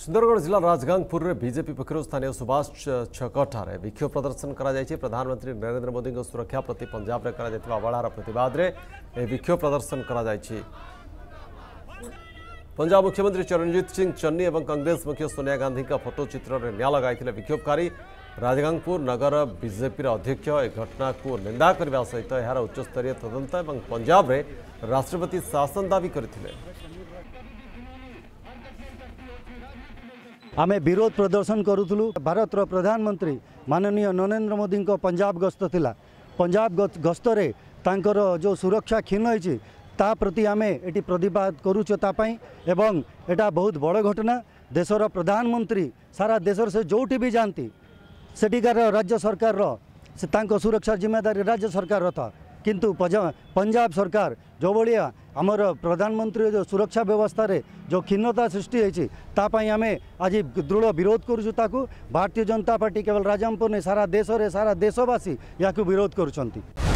ସୁନ୍ଦରଗଡ଼ ଜିଲ୍ଲା ରାଜଗାଙ୍ଗପୁରରେ ବିଜେପି ପକ୍ଷରୁ ସ୍ଥାନୀୟ ସୁବାସ ଛକଠାରେ ବିକ୍ଷୋଭ ପ୍ରଦର୍ଶନ କରାଯାଇଛି ପ୍ରଧାନମନ୍ତ୍ରୀ ନରେନ୍ଦ୍ର ମୋଦିଙ୍କ ସୁରକ୍ଷା ପ୍ରତି ପଞ୍ଜାବରେ କରାଯାଇଥିବା ଅବହେଳାର ପ୍ରତିବାଦରେ ଏହି ବିକ୍ଷୋଭ ପ୍ରଦର୍ଶନ କରାଯାଇଛି ପଞ୍ଜାବ ମୁଖ୍ୟମନ୍ତ୍ରୀ ଚରଣଜିତ ସିଂ ଚନ୍ନି ଏବଂ କଂଗ୍ରେସ ମୁଖ୍ୟ ସୋନିଆ ଗାନ୍ଧୀଙ୍କ ଫଟୋ ଚିତ୍ରରେ ନିଆଁ ଲଗାଇଥିଲେ ବିକ୍ଷୋଭକାରୀ ରାଜଗାଙ୍ଗପୁର ନଗର ବିଜେପିର ଅଧ୍ୟକ୍ଷ ଏ ଘଟଣାକୁ ନିନ୍ଦା କରିବା ସହିତ ଏହାର ଉଚ୍ଚସ୍ତରୀୟ ତଦନ୍ତ ଏବଂ ପଞ୍ଜାବରେ ରାଷ୍ଟ୍ରପତି ଶାସନ ଦାବି କରିଥିଲେ आम विरोध प्रदर्शन करुलु भारत प्रधानमंत्री माननीय नरेन्द्र मोदी पंजाब गस्त था पंजाब गस्तर जो सुरक्षा क्षीण होती ता प्रति आम ये प्रतिवाद करुचुपाई एवं यहाँ बहुत बड़ घटना देशर प्रधानमंत्री सारा देश जो भी जाती सेठिकार राज्य सरकार सुरक्षा जिम्मेदारी राज्य सरकार था किंतु पंजाब सरकार जो भाया আমার প্রধানমন্ত্রী যে সুরক্ষা ব্যবস্থার যে ক্ষীণতা সৃষ্টি হয়েছে তাপাই আমি আজ দৃঢ় বিরোধ করছু তাকে ভারতীয় জনতা পার্টি কেবল রাজামপুর সারা দেশরে সারা দেশবাসী ইয়াকে বিরোধ করছেন